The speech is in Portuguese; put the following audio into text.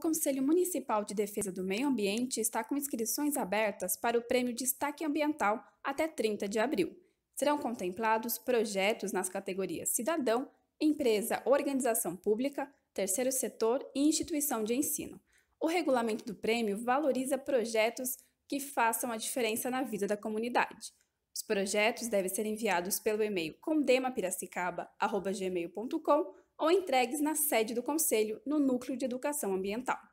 Conselho Municipal de Defesa do Meio Ambiente está com inscrições abertas para o Prêmio Destaque Ambiental até 30 de abril. Serão contemplados projetos nas categorias cidadão, empresa, organização pública, terceiro setor e instituição de ensino. O regulamento do prêmio valoriza projetos que façam a diferença na vida da comunidade. Os projetos devem ser enviados pelo e-mail condemapiracicaba.gmail.com ou entregues na sede do Conselho, no Núcleo de Educação Ambiental.